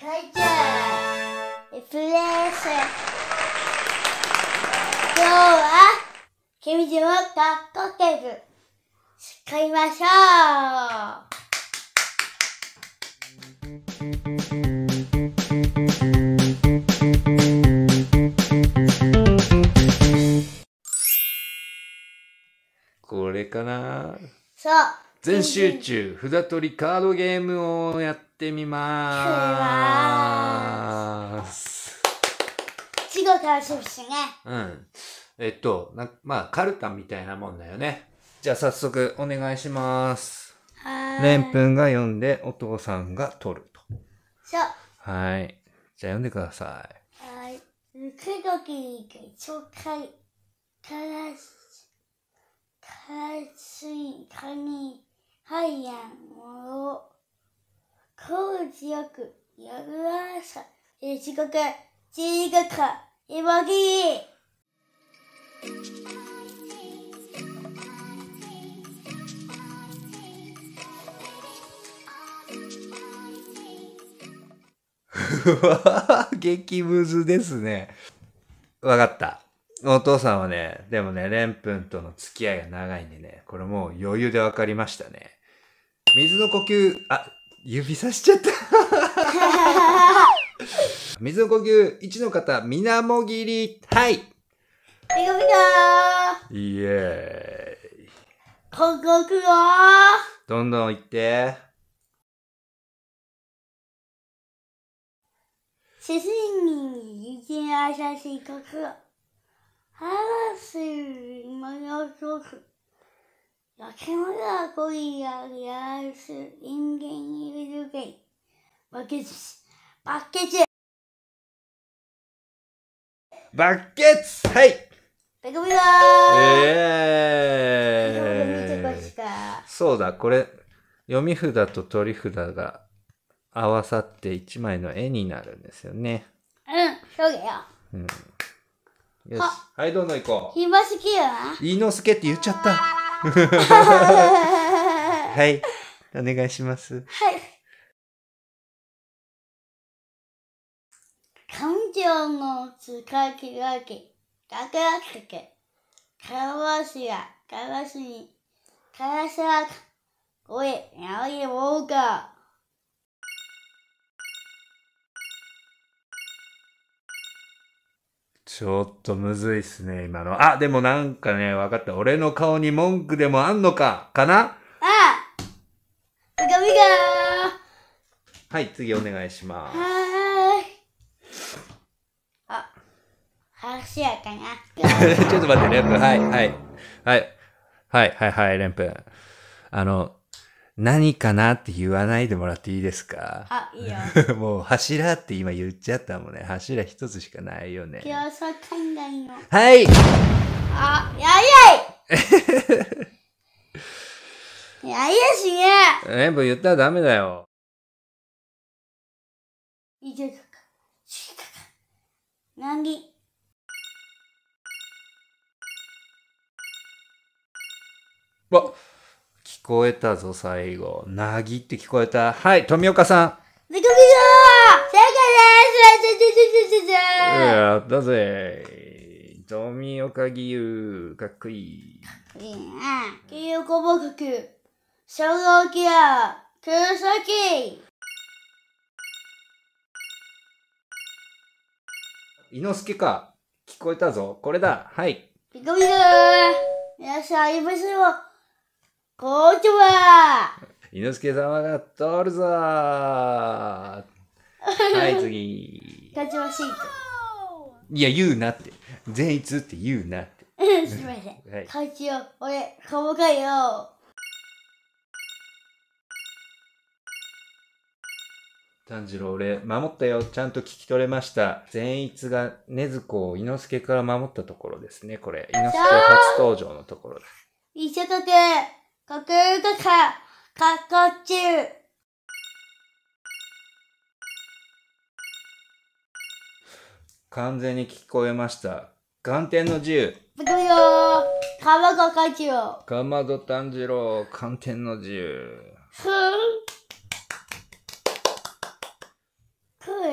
プレース。今日は、君島学校テープ、使いましょうこれかなそう全集中、札取りカードゲームをやってってみます。ごしすね。うん。えっと、なまあ、カルタみたいなもんだよね。じゃあ早速お願いします。れんが読んでお父さんが取ると。そう。はい。じゃあ読んでください。はい。くどきかららいかに、はいやんもろ。心強く、やぐらさ、え、ちがか、ちがか、えばぎうわ激ムズですね。わかった。お父さんはね、でもね、レン君との付き合いが長いんでね、これもう余裕でわかりましたね。水の呼吸、あ、指さしちゃった 水の呼吸一の方、みなもぎり、はい。ピカピイエーイ。韓国語どんどん行って。谢谢に一定要相信哥哥，还是没有哥哥。化焼のが恋ややらす人間いるけん。バケツ、バケツ。バケツはいペコペコええー、そうだ、これ、読み札と取り札が合わさって一枚の絵になるんですよね。うん、そうだよ。うん。よし。はい、どんどん行こう。ひばしきよな。いのすけって言っちゃった。はい。お願いします。はい。感情の使い分け、だけあつけ、かわしや、かわしに、かわしは、声、やなおい、ウちょっとむずいっすね、今の。あ、でもなんかね、わかった。俺の顔に文句でもあんのか、かなあうがみがはい、次お願いします。はーい。あ、話やかな。ちょっと待って、レンプ。はい、はい。はい。はい、はい、はい、レンプ。あの、何かなって言わないでもらっていいですかあ、いいよ。もう柱って今言っちゃったもんね。柱一つしかないよね。今日さ、考えの。はい。あ、やいやい やいやしね。え、もう言ったらダメだよ。いじゃかか。かか。なぎ。わっ。こえたぞ、最後。なぎって聞こえた。はい、富岡さん。みこきの正解ですやったぜ富岡義勇、かっこいい。かっこいいな。義勇公募局、小学ギア、黒崎。伊之助か。聞こえたぞ。これだ。はい。みこきの皆さん、あいぶしょこんにちは猪之助様が通るぞはい次立ちましいいや言うなって善逸って言うなってすみません、はい、会長俺顔がよ炭治郎俺守ったよちゃんと聞き取れました善逸が禰豆子を伊之助から守ったところですねこれ伊之助初登場のところだ一緒とて。か語科ちゅう。完全に聞こえました。眼点の自由。行くよー。かまど炭治郎。かまど炭治郎、寒天の自由。ふん。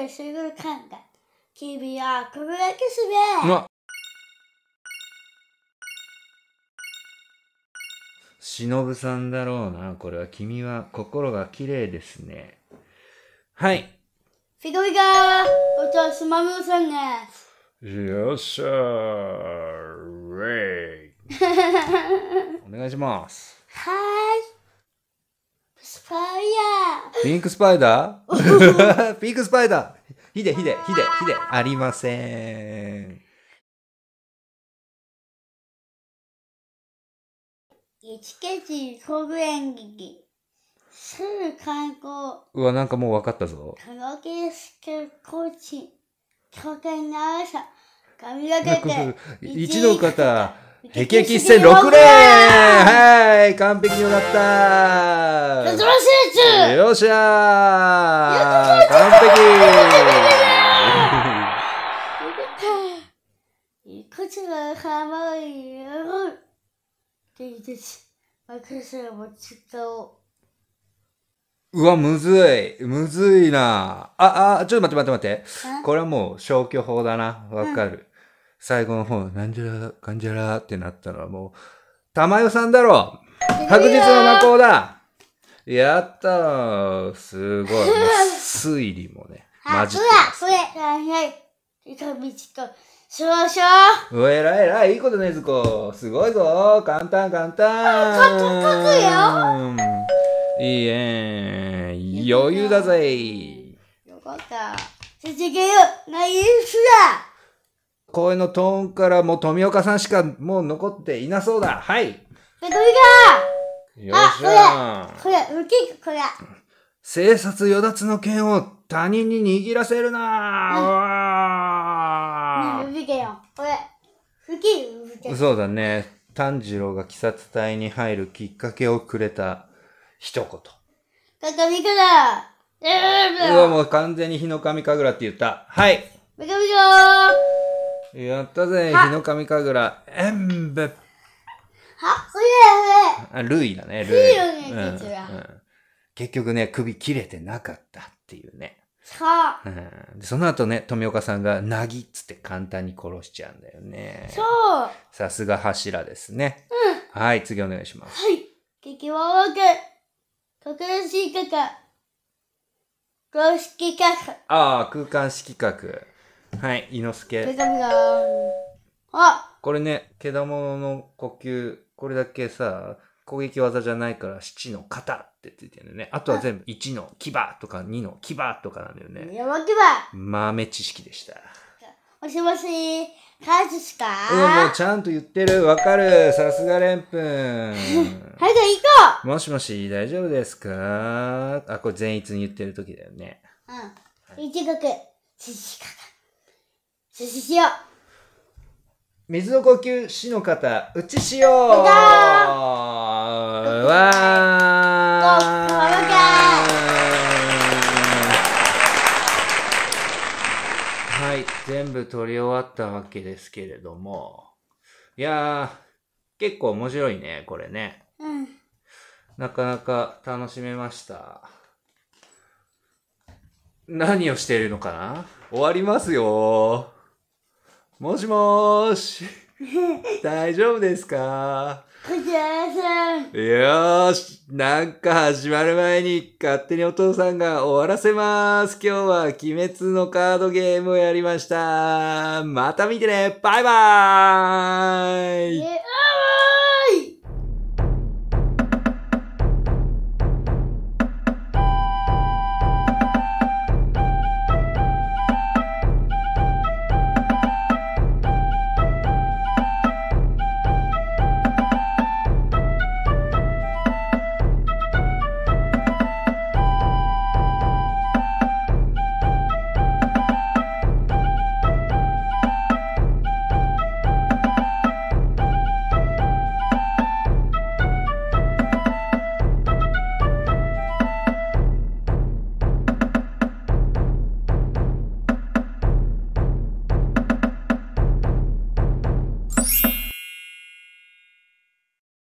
すぐかん君はこだけすべ。忍さんだろうな、これは。君は心が綺麗ですね。はい。ひどいがー、お父すまみませんね。よっしゃー、ウイ。お願いします。はーい。スパイダー。ピンクスパイダー ピンクスパイダー。ヒデヒデヒデヒデ。ありません。一ケチ高園。演劇。すぐ観光。うわ、なんかもう分かったぞ。カラオケスケコーチ。教会の朝。髪がけて。一の方。ヘキヘキ一戦6連はい完璧になったよっしゃよっしゃー完璧 こちが様をいぶ芸術若さの実家をうわ、むずい。むずいなあ、あ、ちょっと待って待って待って。これはもう消去法だな。わかる、うん。最後の方、なんじゃら、かんじゃらってなったのはもう、たまよさんだろ白日の魔法だやったーすごい。推理もね。マジで。あ、そそはい。ょう。うえらいらい、いいことねずこ。すごいぞ。簡単簡単。か、書くよ。いいえ余裕だぜ。よかった。させげよ。ナイスだ。声のトーンからもう富岡さんしかもう残っていなそうだ。はい。富岡よっしゃこれ、これ、受け、これ。生殺与奪の剣を他人に握らせるな、うん吹けよ。これ、け。そうだね。炭治郎が鬼殺隊に入るきっかけをくれた一言。から、うわ、もう完全に日の神神楽って言った。はい。やったぜ、日の神神楽。えんは、ルイだね、ルイ。ルイよね、うん、結局ね、首切れてなかったっていうね。さあ、うん、その後ね、富岡さんが、なぎっつって簡単に殺しちゃうんだよね。そうさすが柱ですね。うん。はい、次お願いします。はい。劇はわか特殊し格、公式格。ああ、空間式画。はい、伊之助。ペタペタあこれね、毛玉のの呼吸、これだけさ、攻撃技じゃないから、七の型ってついてるんだよね。あとは全部1の牙とか2の牙とかなんだよね。山牙豆知識でした。もしもし、カズしかうん、もうちゃんと言ってる。わかる。さすがレンプン。はい、じゃあ行こうもしもし、大丈夫ですかあ、これ善逸に言ってる時だよね。うん。一学、知識か。知識しよう。水の呼吸、死の方、うちしようわー全部撮り終わったわけですけれども、いやー、結構面白いね、これね。うん。なかなか楽しめました。何をしているのかな終わりますよもしもーし 大丈夫ですかよし、なんか始まる前に勝手にお父さんが終わらせます。今日は鬼滅のカードゲームをやりました。また見てねバイバーイ